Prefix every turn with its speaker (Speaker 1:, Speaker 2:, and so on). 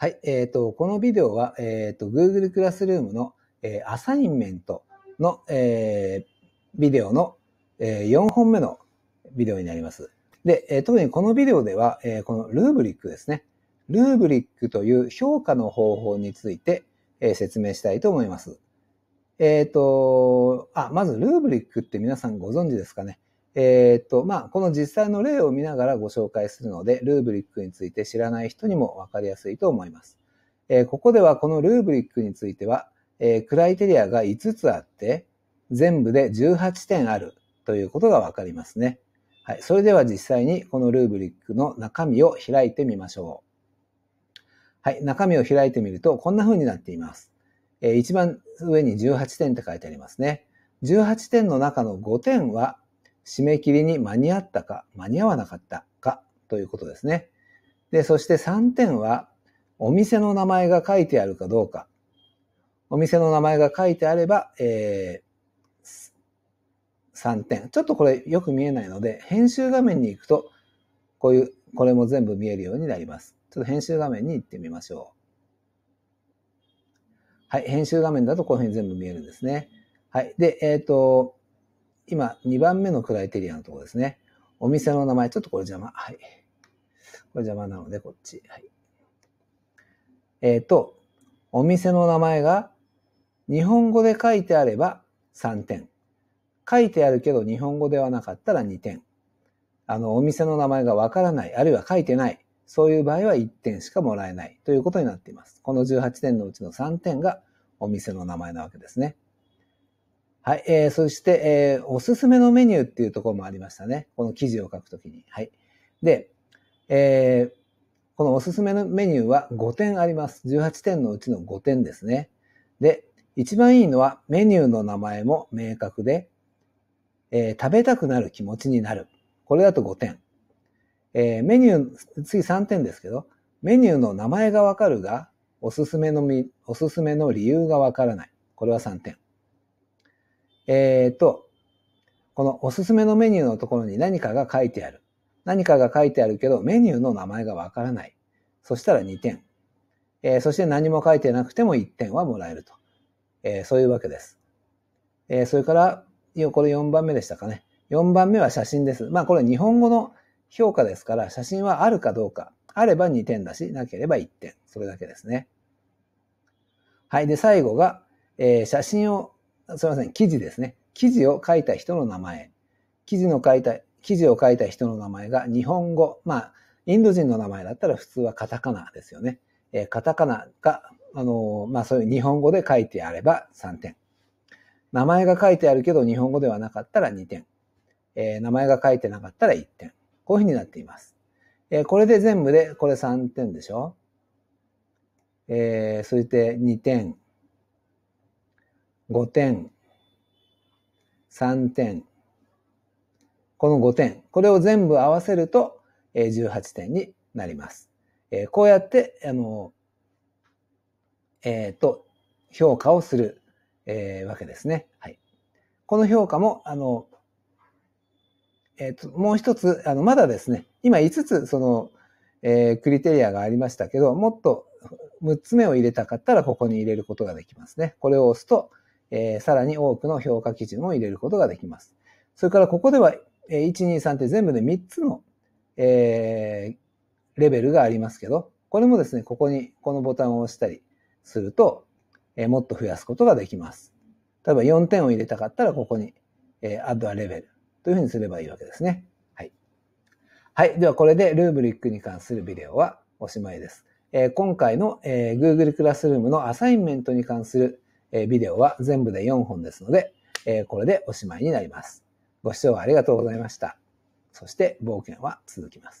Speaker 1: はい、えっ、ー、と、このビデオは、えっ、ー、と、Google クラスルームの、えー、アサインメントの、えー、ビデオの、えー、4本目のビデオになります。で、えー、特にこのビデオでは、えー、このルーブリックですね。ルーブリックという評価の方法について、えー、説明したいと思います。えっ、ー、と、あ、まずルーブリックって皆さんご存知ですかね。えー、っと、まあ、この実際の例を見ながらご紹介するので、ルーブリックについて知らない人にもわかりやすいと思います。えー、ここではこのルーブリックについては、えー、クライテリアが5つあって、全部で18点あるということがわかりますね。はい。それでは実際にこのルーブリックの中身を開いてみましょう。はい。中身を開いてみると、こんな風になっています。えー、一番上に18点って書いてありますね。18点の中の5点は、締め切りに間に合ったか間に合わなかったかということですね。で、そして3点は、お店の名前が書いてあるかどうか。お店の名前が書いてあれば、えー、3点。ちょっとこれよく見えないので、編集画面に行くと、こういう、これも全部見えるようになります。ちょっと編集画面に行ってみましょう。はい、編集画面だとこういうふうに全部見えるんですね。はい。で、えっ、ー、と、今、2番目のクライテリアのところですね。お店の名前、ちょっとこれ邪魔。はい。これ邪魔なので、こっち。はい。えっ、ー、と、お店の名前が日本語で書いてあれば3点。書いてあるけど日本語ではなかったら2点。あの、お店の名前がわからない、あるいは書いてない。そういう場合は1点しかもらえないということになっています。この18点のうちの3点がお店の名前なわけですね。はい。えー、そして、えー、おすすめのメニューっていうところもありましたね。この記事を書くときに。はい。で、えー、このおすすめのメニューは5点あります。18点のうちの5点ですね。で、一番いいのはメニューの名前も明確で、えー、食べたくなる気持ちになる。これだと5点。えー、メニュー、次3点ですけど、メニューの名前がわかるが、おすすめのおすすめの理由がわからない。これは3点。えっ、ー、と、このおすすめのメニューのところに何かが書いてある。何かが書いてあるけど、メニューの名前がわからない。そしたら2点。えー、そして何も書いてなくても1点はもらえると。えー、そういうわけです。えそれから、これ4番目でしたかね。4番目は写真です。まあこれ日本語の評価ですから、写真はあるかどうか。あれば2点だし、なければ1点。それだけですね。はい。で、最後が、えー、写真をすみません、記事ですね。記事を書いた人の名前。記事の書いた、記事を書いた人の名前が日本語。まあ、インド人の名前だったら普通はカタカナですよね。えー、カタカナが、あのー、まあそういう日本語で書いてあれば3点。名前が書いてあるけど日本語ではなかったら2点。えー、名前が書いてなかったら1点。こういうふうになっています。えー、これで全部で、これ3点でしょえー、それで2点。5点、3点、この5点、これを全部合わせると18点になります。こうやって、あの、えっ、ー、と、評価をする、えー、わけですね。はい。この評価も、あの、えっ、ー、と、もう一つ、あの、まだですね、今5つ、その、えー、クリテリアがありましたけど、もっと6つ目を入れたかったら、ここに入れることができますね。これを押すと、えー、さらに多くの評価基準を入れることができます。それからここでは、えー、1、2、3って全部で3つの、えー、レベルがありますけど、これもですね、ここにこのボタンを押したりすると、えー、もっと増やすことができます。例えば4点を入れたかったら、ここに、えー、add a level というふうにすればいいわけですね。はい。はい。ではこれでルーブリックに関するビデオはおしまいです。えー、今回の、えー、Google Classroom のアサインメントに関するえビデオは全部で4本ですので、えこれでおしまいになります。ご視聴ありがとうございました。そして冒険は続きます。